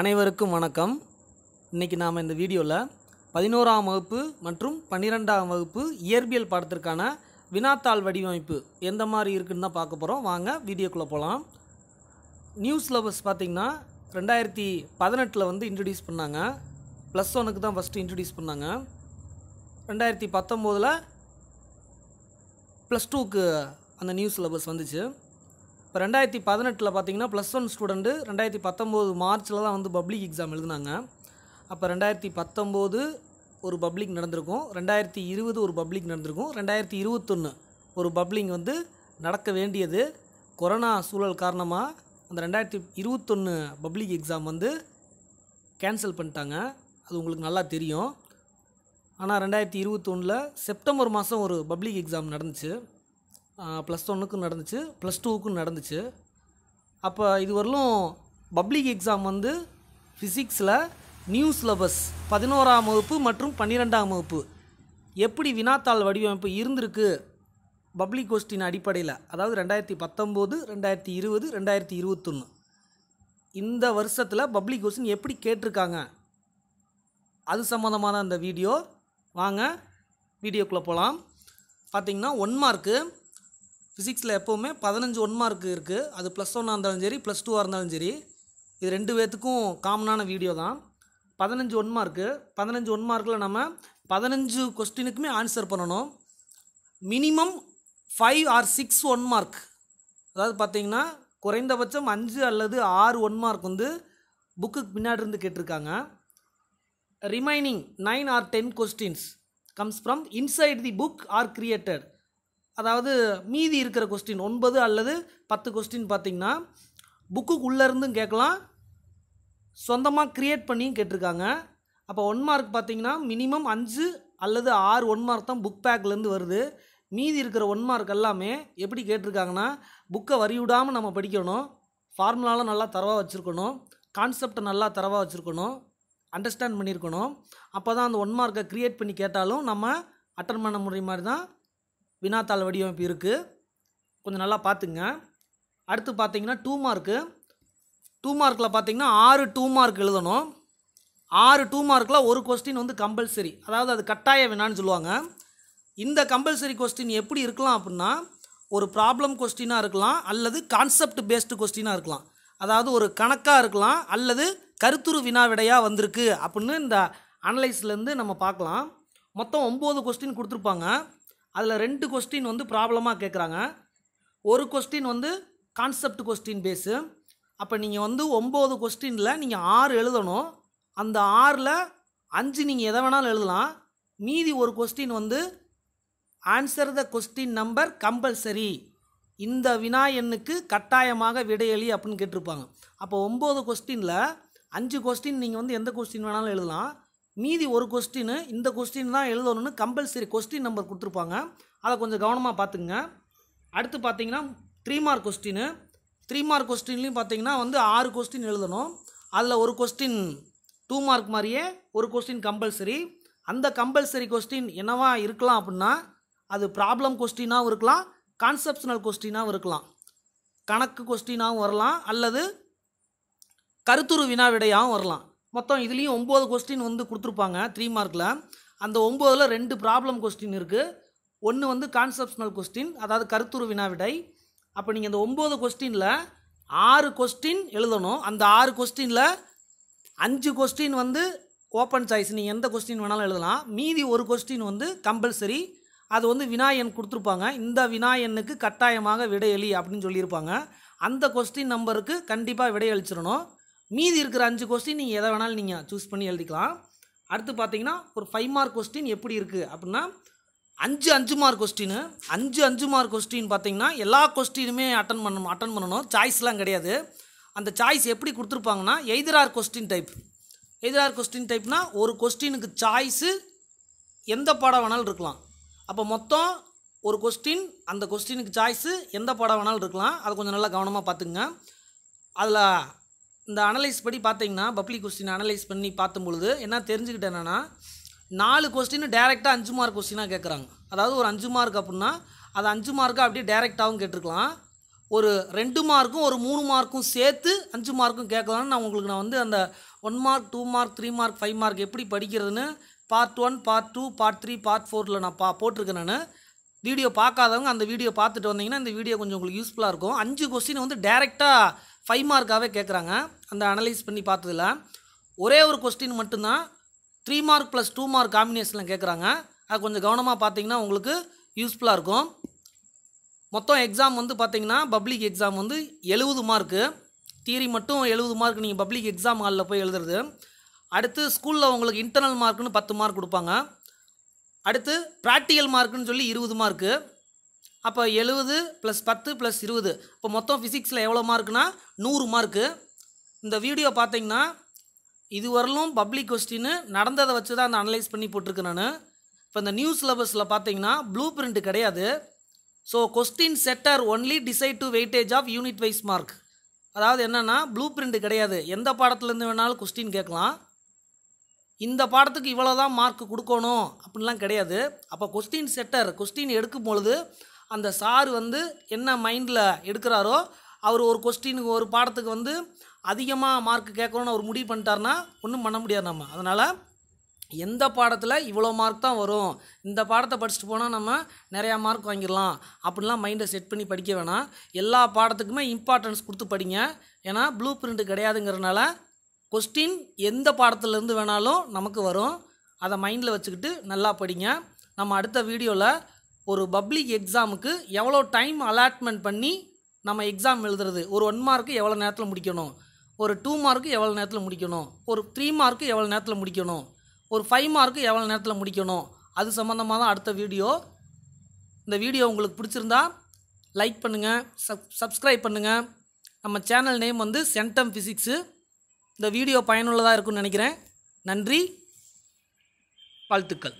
அனைவருக்கும் வணக்கம் இன்றைக்கி நாம் இந்த வீடியோவில் பதினோராம் வகுப்பு மற்றும் பன்னிரெண்டாம் வகுப்பு இயற்பியல் பாடத்திற்கான வினாத்தாள் வடிவமைப்பு எந்த மாதிரி இருக்குன்னு தான் பார்க்க போகிறோம் வாங்க வீடியோக்குள்ளே போகலாம் நியூ சிலபஸ் பார்த்திங்கன்னா ரெண்டாயிரத்தி பதினெட்டில் வந்து இன்ட்ரடியூஸ் பண்ணாங்க ப்ளஸ் ஒனுக்கு தான் ஃபஸ்ட்டு இன்ட்ரடியூஸ் பண்ணாங்க ரெண்டாயிரத்தி பத்தொம்போதில் ப்ளஸ் டூக்கு அந்த நியூ சிலபஸ் வந்துச்சு இப்போ ரெண்டாயிரத்தி பதினெட்டில் பார்த்தீங்கன்னா ப்ளஸ் ஒன் ஸ்டூடெண்ட்டு ரெண்டாயிரத்தி பத்தொம்போது மார்ச்சில் தான் வந்து பப்ளிக் எக்ஸாம் எழுதினாங்க அப்போ ரெண்டாயிரத்தி பத்தொம்போது ஒரு பப்ளிக் நடந்திருக்கும் ரெண்டாயிரத்தி இருபது ஒரு பப்ளிக் நடந்திருக்கும் ரெண்டாயிரத்தி இருபத்தொன்று ஒரு பப்ளிக் வந்து நடக்க வேண்டியது கொரோனா சூழல் காரணமாக அந்த ரெண்டாயிரத்தி இருபத்தொன்று பப்ளிக் எக்ஸாம் வந்து கேன்சல் பண்ணிட்டாங்க அது உங்களுக்கு நல்லா தெரியும் ஆனால் ரெண்டாயிரத்தி இருபத்தொன்னில் செப்டம்பர் மாதம் ஒரு பப்ளிக் எக்ஸாம் நடந்துச்சு ப்ளஸ் ஒன்றுக்கும் நடந்துச்சு ப்ளஸ் டூவுக்கும் நடந்துச்சு அப்போ இதுவரையிலும் பப்ளிக் எக்ஸாம் வந்து ஃபிசிக்ஸில் நியூ சிலபஸ் பதினோராம் வகுப்பு மற்றும் பன்னிரெண்டாம் வகுப்பு எப்படி வினாத்தாள் வடிவமைப்பு இருந்திருக்கு பப்ளிக் கொஸ்டின் அடிப்படையில் அதாவது ரெண்டாயிரத்தி பத்தொம்போது ரெண்டாயிரத்தி இருபது ரெண்டாயிரத்தி இருபத்தொன்று இந்த வருஷத்தில் பப்ளிக் கொஸ்டின் எப்படி கேட்டிருக்காங்க அது சம்மந்தமான அந்த வீடியோ வாங்க வீடியோக்குள்ளே போகலாம் பார்த்திங்கன்னா ஒன் மார்க்கு ஃபிசிக்ஸில் எப்போவுமே பதினஞ்சு ஒன் மார்க் இருக்குது அது ப்ளஸ் ஒன்னாக இருந்தாலும் சரி ப்ளஸ் டூவாக இருந்தாலும் சரி இது ரெண்டு பேர்த்துக்கும் காமனான வீடியோ தான் பதினஞ்சு ஒன் மார்க்கு பதினஞ்சு ஒன் மார்க்கில் நம்ம பதினஞ்சு கொஸ்டினுக்குமே ஆன்சர் பண்ணணும் minimum five or six one mark அதாவது பார்த்திங்கன்னா குறைந்தபட்சம் அஞ்சு அல்லது ஆறு ஒன் மார்க் வந்து புக்குக்கு பின்னாடி இருந்து கேட்டிருக்காங்க remaining nine or ten questions comes from inside the book or created அதாவது மீதி இருக்கிற கொஸ்டின் ஒன்பது அல்லது பத்து கொஸ்டின் பார்த்திங்கன்னா உள்ளேருந்தும் கேட்கலாம் சொந்தமாக க்ரியேட் பண்ணியும் கேட்டிருக்காங்க அப்போ ஒன் மார்க் பார்த்திங்கன்னா மினிமம் அஞ்சு அல்லது ஆறு ஒன் மார்க் தான் புக் பேக்லேருந்து வருது மீதி இருக்கிற ஒன் மார்க் எல்லாமே எப்படி கேட்டிருக்காங்கன்னா புக்கை வரிவிடாமல் நம்ம படிக்கணும் ஃபார்முலாலாம் நல்லா தரவாக வச்சுருக்கணும் கான்செப்டை நல்லா தரவாக வச்சுருக்கணும் அண்டர்ஸ்டாண்ட் பண்ணியிருக்கணும் அப்போ தான் அந்த ஒன் மார்க்கை க்ரியேட் பண்ணி கேட்டாலும் நம்ம அட்டன் பண்ண முடிய மாதிரி தான் வினாத்தாள் வடிவமைப்பு இருக்குது கொஞ்சம் நல்லா பார்த்துங்க அடுத்து பார்த்தீங்கன்னா டூ மார்க்கு டூ மார்க்கில் பார்த்தீங்கன்னா ஆறு டூ மார்க் எழுதணும் ஆறு டூ மார்க்கில் ஒரு கொஸ்டின் வந்து கம்பல்சரி அதாவது அது கட்டாய வினான்னு சொல்லுவாங்க இந்த கம்பல்சரி கொஸ்டின் எப்படி இருக்கலாம் அப்படின்னா ஒரு ப்ராப்ளம் கொஸ்டினாக இருக்கலாம் அல்லது கான்செப்ட் பேஸ்டு கொஸ்டினாக இருக்கலாம் அதாவது ஒரு கணக்காக இருக்கலாம் அல்லது கருத்துரு வினா விடையாக வந்திருக்கு அப்படின்னு இந்த அனலைஸ்லேருந்து நம்ம பார்க்கலாம் மொத்தம் ஒம்பது கொஸ்டின் கொடுத்துருப்பாங்க அதில் ரெண்டு கொஸ்டின் வந்து ப்ராப்ளமாக கேட்குறாங்க ஒரு கொஸ்டின் வந்து கான்செப்ட் கொஸ்டின் பேஸு அப்போ நீங்கள் வந்து ஒம்பது கொஸ்டினில் நீங்கள் ஆறு எழுதணும் அந்த ஆறில் அஞ்சு நீங்கள் எதை வேணாலும் எழுதலாம் மீதி ஒரு கொஸ்டின் வந்து answer the question number compulsory இந்த வினா எண்ணுக்கு கட்டாயமாக விடையளி அப்படின்னு கேட்டிருப்பாங்க அப்போ ஒம்பது கொஸ்டினில் அஞ்சு கொஸ்டின் நீங்கள் வந்து எந்த கொஸ்டின் வேணாலும் எழுதலாம் மீதி ஒரு கொஸ்டின் இந்த கொஸ்டின் தான் எழுதணும்னு கம்பல்சரி கொஸ்டின் நம்பர் கொடுத்துருப்பாங்க அதை கொஞ்சம் கவனமாக பார்த்துங்க அடுத்து பார்த்தீங்கன்னா three mark question three mark கொஸ்டின்லேயும் பார்த்தீங்கன்னா வந்து ஆறு கொஸ்டின் எழுதணும் அதில் ஒரு கொஸ்டின் டூ மார்க் மாதிரியே ஒரு கொஸ்டின் கம்பல்சரி அந்த கம்பல்சரி கொஸ்டின் என்னவா இருக்கலாம் அப்படின்னா அது ப்ராப்ளம் கொஸ்டினாகவும் இருக்கலாம் கான்செப்ஷனல் கொஸ்டினாகவும் இருக்கலாம் கணக்கு கொஸ்டினாகவும் வரலாம் அல்லது கருத்துரு வினா விடையாகவும் வரலாம் மொத்தம் இதுலேயும் ஒம்பது கொஸ்டின் வந்து கொடுத்துருப்பாங்க த்ரீ மார்க்கில் அந்த ஒம்போதில் ரெண்டு ப்ராப்ளம் கொஸ்டின் இருக்குது ஒன்று வந்து கான்செப்ஷனல் கொஸ்டின் அதாவது கருத்துரு வினாவிடை அப்போ நீங்கள் அந்த ஒம்பது கொஸ்டினில் ஆறு கொஸ்டின் எழுதணும் அந்த ஆறு கொஸ்டினில் அஞ்சு கொஸ்டின் வந்து ஓப்பன் சாய்ஸ் நீங்கள் எந்த கொஸ்டின் வேணாலும் எழுதலாம் மீதி ஒரு கொஸ்டின் வந்து கம்பல்சரி அது வந்து வினாயன் கொடுத்துருப்பாங்க இந்த வினாயனுக்கு கட்டாயமாக விடையளி அப்படின்னு சொல்லியிருப்பாங்க அந்த கொஸ்டின் நம்பருக்கு கண்டிப்பாக விடையளிச்சிடணும் மீதி இருக்கிற அஞ்சு கொஸ்டின் நீங்கள் எதை வேணாலும் நீங்கள் சூஸ் பண்ணி எழுதிக்கலாம் அடுத்து பார்த்தீங்கன்னா ஒரு ஃபைவ் மார்க் கொஸ்டின் எப்படி இருக்குது அப்படின்னா அஞ்சு அஞ்சு மார்க் கொஸ்டின் அஞ்சு அஞ்சு மார்க் கொஸ்டின் பார்த்தீங்கன்னா எல்லா கொஸ்டினுமே அட்டன் பண்ணணும் அட்டன் பண்ணணும் சாய்ஸ்லாம் கிடையாது அந்த சாய்ஸ் எப்படி கொடுத்துருப்பாங்கன்னா either or question type either or question டைப்னா ஒரு கொஸ்டினுக்கு சாய்ஸு எந்த பாடம் வேணாலும் இருக்கலாம் அப்போ மொத்தம் ஒரு கொஸ்டின் அந்த கொஸ்டினுக்கு சாய்ஸு எந்த பாடம் வேணாலும் இருக்கலாம் அதை கொஞ்சம் நல்லா கவனமாக பார்த்துங்க அதில் இந்த அனலைஸ் படி பார்த்தீங்கன்னா பப்ளிக் கொஸ்டின் அனலைஸ் பண்ணி பார்த்தும்பொழுது என்ன தெரிஞ்சுக்கிட்டேன் என்னென்னா நாலு கொஸ்டின் டேரெக்டாக அஞ்சு மார்க் கொஸ்டினாக கேட்குறாங்க அதாவது ஒரு அஞ்சு மார்க் அப்படின்னா அது அஞ்சு மார்க்காக அப்படியே டேரெக்டாகவும் கேட்டிருக்கலாம் ஒரு ரெண்டு மார்க்கும் ஒரு மூணு மார்க்கும் சேர்த்து அஞ்சு மார்க்கும் கேட்கலான்னு நான் உங்களுக்கு நான் வந்து அந்த one mark two mark three mark five mark எப்படி படிக்கிறதுன்னு part one part two part three part ஃபோரில் நான் பா போட்டிருக்கேன் நான் வீடியோ பார்க்காதவங்க அந்த வீடியோ பார்த்துட்டு வந்தீங்கன்னா இந்த வீடியோ கொஞ்சம் உங்களுக்கு யூஸ்ஃபுல்லாக இருக்கும் அஞ்சு கொஸ்டின் வந்து டேரெக்டாக ஃபைவ் மார்க்காகவே கேட்குறாங்க அந்த அனலைஸ் பண்ணி பார்த்ததில் ஒரே ஒரு கொஸ்டின் மட்டும்தான் three mark plus two mark காம்பினேஷனில் கேட்குறாங்க அது கொஞ்சம் கவனமாக பார்த்தீங்கன்னா உங்களுக்கு யூஸ்ஃபுல்லாக இருக்கும் மொத்தம் எக்ஸாம் வந்து பார்த்திங்கன்னா பப்ளிக் எக்ஸாம் வந்து எழுபது மார்க்கு தியரி மட்டும் எழுபது மார்க் நீங்கள் பப்ளிக் எக்ஸாம் ஹாலில் போய் எழுதுறது அடுத்து ஸ்கூலில் உங்களுக்கு இன்டர்னல் மார்க்குன்னு பத்து மார்க் கொடுப்பாங்க அடுத்து ப்ராக்டிக்கல் மார்க்குன்னு சொல்லி இருபது மார்க்கு அப்போ எழுபது ப்ளஸ் பத்து ப்ளஸ் இருபது இப்போ மொத்தம் ஃபிசிக்ஸில் எவ்வளோ மார்க்குனா நூறு மார்க்கு இந்த வீடியோ பார்த்தீங்கன்னா இதுவரையிலும் பப்ளிக் கொஸ்டின்னு நடந்ததை வச்சு தான் அந்த அனலைஸ் பண்ணி போட்டிருக்கேன் நான் இப்போ இந்த நியூ சிலபஸில் பார்த்தீங்கன்னா ப்ளூ பிரிண்ட் கிடையாது so question setter only decide to weightage of unit wise mark அதாவது என்னென்னா ப்ளூ பிரிண்ட் கிடையாது எந்த பாடத்துலேருந்து வேணாலும் கொஸ்டின் கேட்கலாம் இந்த பாடத்துக்கு இவ்வளோ தான் மார்க் கொடுக்கணும் அப்படின்லாம் கிடையாது அப்போ கொஸ்டின் செட்டர் கொஸ்டின் எடுக்கும் பொழுது அந்த சார் வந்து என்ன மைண்டில் எடுக்கிறாரோ அவர் ஒரு கொஸ்டினுக்கு ஒரு பாடத்துக்கு வந்து அதிகமாக மார்க் கேட்கணும்னு அவர் முடிவு பண்ணிட்டார்னா ஒன்றும் பண்ண முடியாது நம்ம அதனால் எந்த பாடத்தில் இவ்வளோ மார்க் தான் வரும் இந்த பாடத்தை படிச்சுட்டு போனால் நம்ம நிறையா மார்க் வாங்கிடலாம் அப்படிலாம் மைண்டை செட் பண்ணி படிக்க வேணாம் எல்லா பாடத்துக்குமே இம்பார்ட்டன்ஸ் கொடுத்து படிங்க ஏன்னா ப்ளூ பிரிண்ட் கிடையாதுங்கிறனால கொஸ்டின் எந்த பாடத்துலேருந்து வேணாலும் நமக்கு வரும் அதை மைண்டில் வச்சுக்கிட்டு நல்லா படிங்க நம்ம அடுத்த வீடியோவில் ஒரு பப்ளிக் எக்ஸாமுக்கு எவ்வளோ டைம் அலாட்மெண்ட் பண்ணி நம்ம எக்ஸாம் எழுதுறது ஒரு ஒன் மார்க்கு எவ்வளோ நேரத்தில் முடிக்கணும் ஒரு டூ மார்க்கு எவ்வளோ நேரத்தில் முடிக்கணும் ஒரு த்ரீ மார்க்கு எவ்வளோ நேரத்தில் முடிக்கணும் ஒரு ஃபைவ் மார்க்கு எவ்வளோ நேரத்தில் முடிக்கணும் அது சம்மந்தமாக தான் அடுத்த வீடியோ இந்த வீடியோ உங்களுக்கு பிடிச்சிருந்தா லைக் பண்ணுங்கள் சப் சப்ஸ்கிரைப் பண்ணுங்கள் நம்ம சேனல் நேம் வந்து சென்டம் ஃபிசிக்ஸு இந்த வீடியோ பயனுள்ளதாக இருக்கும்னு நினைக்கிறேன் நன்றி வாழ்த்துக்கள்